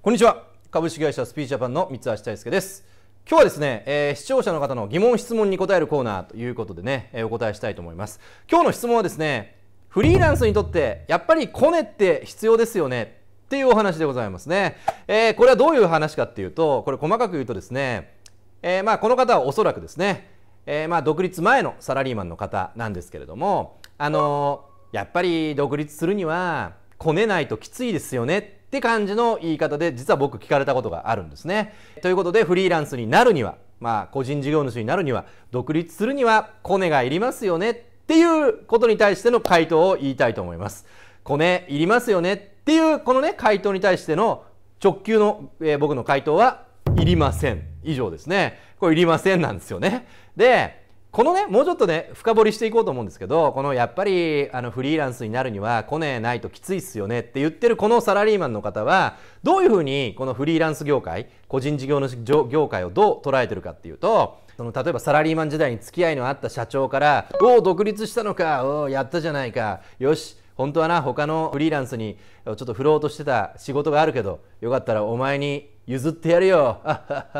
こんにちは株式会社スピーチジャパンの三橋大輔です今日はですね、えー、視聴者の方の疑問質問に答えるコーナーということでね、えー、お答えしたいと思います今日の質問はですねフリーランスにとってやっぱりコネって必要ですよねっていうお話でございますね、えー、これはどういう話かっていうとこれ細かく言うとですね、えまあ、この方はおそらくですね、えまあ、独立前のサラリーマンの方なんですけれどもあのやっぱり独立するにはこねないときついですよねって感じの言い方で実は僕聞かれたことがあるんですね。ということでフリーランスになるにはまあ個人事業主になるには独立するにはコネがいりますよねっていうことに対しての回答を言いたいと思います。コネいりますよねっていうこのね回答に対しての直球の、えー、僕の回答はいりません以上ですね。これいりませんなんですよね。でこのねもうちょっとね深掘りしていこうと思うんですけどこのやっぱりあのフリーランスになるにはコネないときついっすよねって言ってるこのサラリーマンの方はどういうふうにこのフリーランス業界個人事業の業界をどう捉えてるかっていうとその例えばサラリーマン時代に付き合いのあった社長から「おお独立したのかおおやったじゃないかよし本当はな他のフリーランスにちょっと振ろうとしてた仕事があるけどよかったらお前に譲ってやるよ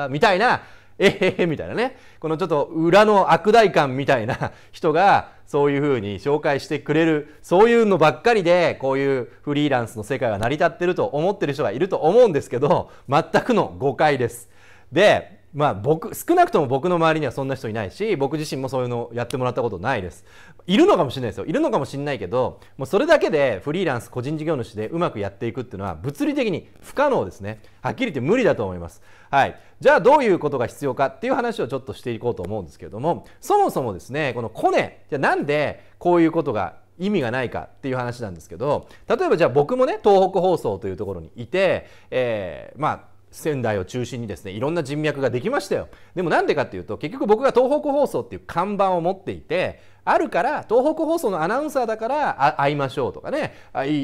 みたいなえへへみたいなねこのちょっと裏の悪代官みたいな人がそういうふうに紹介してくれるそういうのばっかりでこういうフリーランスの世界は成り立ってると思ってる人がいると思うんですけど全くの誤解です。でまあ僕、少なくとも僕の周りにはそんな人いないし、僕自身もそういうのをやってもらったことないです。いるのかもしれないですよ。いるのかもしれないけど、もうそれだけでフリーランス、個人事業主でうまくやっていくっていうのは物理的に不可能ですね。はっきり言って無理だと思います。はい。じゃあどういうことが必要かっていう話をちょっとしていこうと思うんですけれども、そもそもですね、このコネ、じゃあなんでこういうことが意味がないかっていう話なんですけど例えばじゃあ僕もね東北放送というところにいて、えー、まあ仙台を中心にですねいろんな人脈ができましたよでもなんでかっていうと結局僕が東北放送っていう看板を持っていてあるから東北放送のアナウンサーだから会いましょうとかね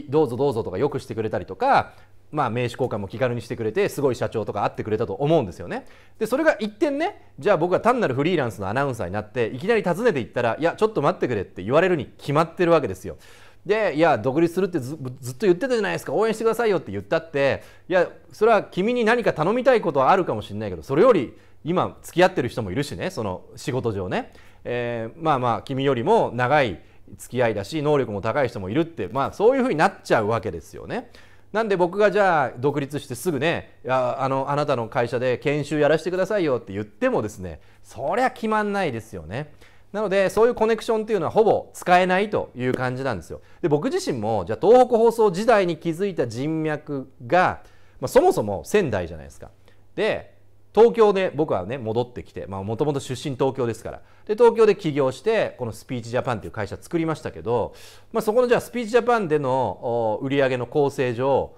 どうぞどうぞとかよくしてくれたりとかまあ、名刺交換も気軽にしてくれてすごい社長とか会ってくれたと思うんですよね。でそれが一点ねじゃあ僕が単なるフリーランスのアナウンサーになっていきなり訪ねていったらいやちょっと待ってくれって言われるに決まってるわけですよ。でいや独立するってずっと言ってたじゃないですか応援してくださいよって言ったっていやそれは君に何か頼みたいことはあるかもしれないけどそれより今付き合ってる人もいるしねその仕事上ね、えー、まあまあ君よりも長い付き合いだし能力も高い人もいるってまあそういうふうになっちゃうわけですよね。なんで僕がじゃあ独立してすぐねいやあのあなたの会社で研修やらせてくださいよって言ってもですねそりゃ決まんないですよね。なのでそういうコネクションっていうのはほぼ使えないという感じなんですよ。で僕自身もじゃあ東北放送時代に築いた人脈が、まあ、そもそも仙台じゃないですか。で東京で僕はね戻ってきてもともと出身東京ですからで東京で起業してこのスピーチジャパンっていう会社作りましたけど、まあ、そこのじゃあスピーチジャパンでの売り上げの構成上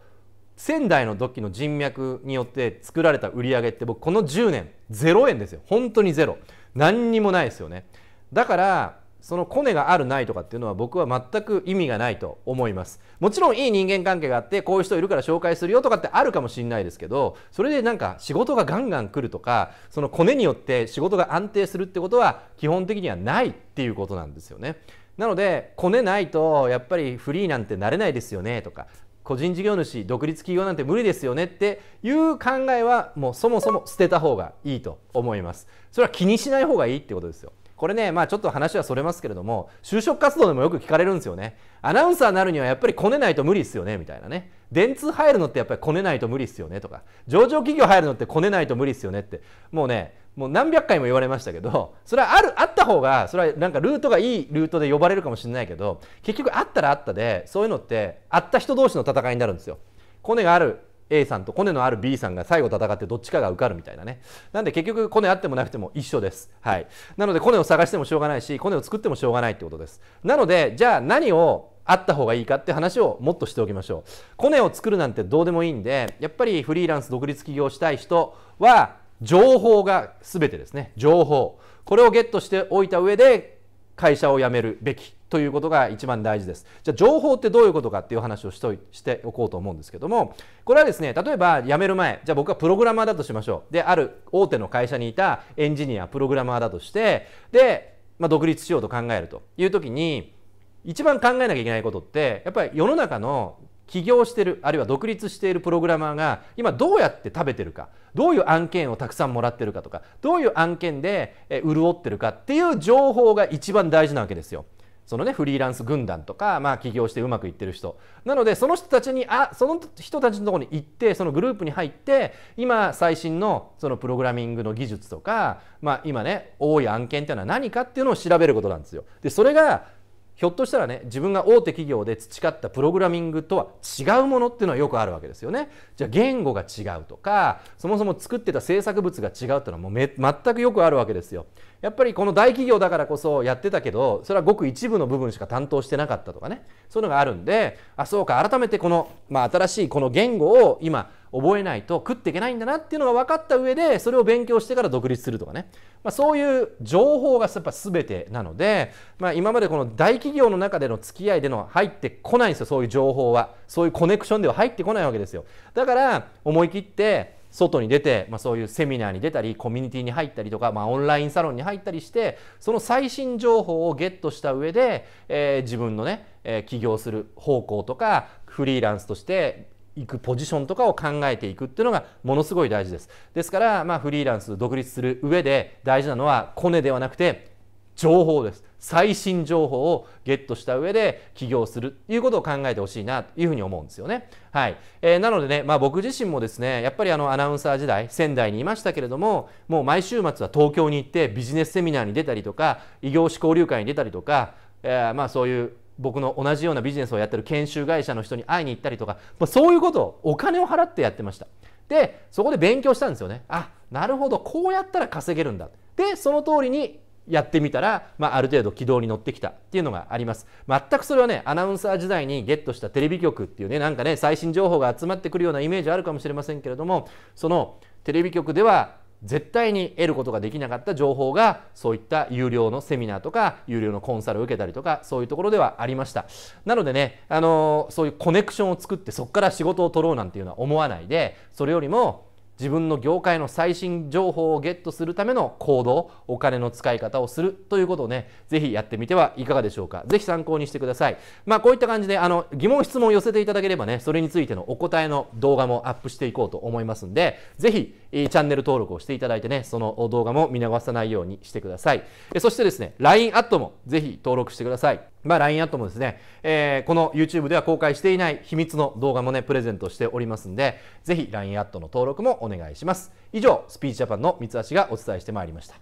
仙台の時の人脈によって作られた売り上げって僕この10年0円ですよ本当にゼロ何にもないですよねだからそのコネがあるないとかっていうのは僕は全く意味がないと思いますもちろんいい人間関係があってこういう人いるから紹介するよとかってあるかもしれないですけどそれでなんか仕事がガンガン来るとかそのコネによって仕事が安定するってことは基本的にはないっていうことなんですよねなのでコネないとやっぱりフリーなんてなれないですよねとか個人事業主独立企業なんて無理ですよねっていう考えはもうそもそも捨てた方がいいと思いますそれは気にしない方がいいってことですよこれね、まあ、ちょっと話はそれますけれども就職活動でもよく聞かれるんですよねアナウンサーになるにはやっぱりこねないと無理っすよねみたいなね電通入るのってやっぱりこねないと無理っすよねとか上場企業入るのってこねないと無理っすよねってもうねもう何百回も言われましたけどそれはあるあった方がそれはなんかルートがいいルートで呼ばれるかもしれないけど結局あったらあったでそういうのってあった人同士の戦いになるんですよ。コネがある A さんとコネのある B さんが最後戦ってどっちかが受かるみたいなねなんで結局コネあってもなくても一緒ですはいなのでコネを探してもしょうがないしコネを作ってもしょうがないってことですなのでじゃあ何をあった方がいいかって話をもっとしておきましょうコネを作るなんてどうでもいいんでやっぱりフリーランス独立起業したい人は情報が全てですね情報これをゲットしておいた上で会社を辞めるべきということが一番大事です。じゃあ情報ってどういうことかっていう話をしとしておこうと思うんですけどもこれはですね例えば辞める前じゃあ僕はプログラマーだとしましょうである大手の会社にいたエンジニアプログラマーだとしてで、まあ、独立しようと考えるという時に一番考えなきゃいけないことってやっぱり世の中の起業してるあるいは独立しているプログラマーが今どうやって食べてるかどういう案件をたくさんもらってるかとかどういう案件で潤ってるかっていう情報が一番大事なわけですよ。そのねフリーランス軍団とか、まあ、起業してうまくいってる人なのでその人たちにあその人たちのところに行ってそのグループに入って今最新のそのプログラミングの技術とか、まあ、今ね多い案件っていうのは何かっていうのを調べることなんですよ。でそれがひょっとしたらね自分が大手企業で培ったプログラミングとは違うものっていうのはよくあるわけですよね。じゃあ言語が違うとかそもそも作ってた制作物が違うっていうのはもうめ全くよくあるわけですよ。やっぱりこの大企業だからこそやってたけどそれはごく一部の部分しか担当してなかったとかねそういうのがあるんであそうか改めてこの、まあ、新しいこの言語を今覚えないと食っていけないんだなっていうのが分かった上でそれを勉強してから独立するとかね、まあ、そういう情報がやっぱ全てなので、まあ、今までこの大企業の中での付き合いでの入ってこないんですよそういう情報はそういうコネクションでは入ってこないわけですよだから思い切って外に出て、まあ、そういうセミナーに出たりコミュニティに入ったりとか、まあ、オンラインサロンに入ったりしてその最新情報をゲットした上で、えー、自分のね、えー、起業する方向とかフリーランスとしていくポジションとかを考えていくっていうのがものすごい大事ですですからまあフリーランス独立する上で大事なのはコネではなくて情報です最新情報をゲットした上で起業するということを考えてほしいなというふうに思うんですよね。はい、えー、なのでね、まあ、僕自身もですねやっぱりあのアナウンサー時代仙台にいましたけれどももう毎週末は東京に行ってビジネスセミナーに出たりとか異業種交流会に出たりとか、えー、まあそういう僕の同じようなビジネスをやってる研修会社の人に会いに行ったりとか、まあ、そういうことをお金を払ってやってましたでそこで勉強したんですよねあなるほどこうやったら稼げるんだでその通りにやってみたら、まあ、ある程度軌道に乗ってきたっていうのがあります全くそれはねアナウンサー時代にゲットしたテレビ局っていうねなんかね最新情報が集まってくるようなイメージあるかもしれませんけれどもそのテレビ局では絶対に得ることができなかった情報がそういった有料のセミナーとか有料のコンサルを受けたりとかそういうところではありましたなのでね、あのそういうコネクションを作ってそこから仕事を取ろうなんていうのは思わないでそれよりも自分の業界の最新情報をゲットするための行動お金の使い方をするということをねぜひやってみてはいかがでしょうかぜひ参考にしてくださいまあこういった感じであの疑問質問を寄せていただければねそれについてのお答えの動画もアップしていこうと思いますんでぜひチャンネル登録をしていただいてね、その動画も見逃さないようにしてください。そしてですね、LINE アットもぜひ登録してください。まあ、LINE アットもですね、えー、この YouTube では公開していない秘密の動画もね、プレゼントしておりますんで、ぜひ LINE アットの登録もお願いします。以上、スピーチジャパンの三橋がお伝えしてまいりました。